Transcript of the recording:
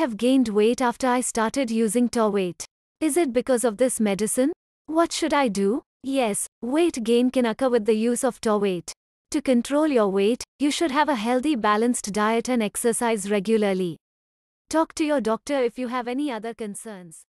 have gained weight after I started using Torweight. Is it because of this medicine? What should I do? Yes, weight gain can occur with the use of Torweight. To control your weight, you should have a healthy balanced diet and exercise regularly. Talk to your doctor if you have any other concerns.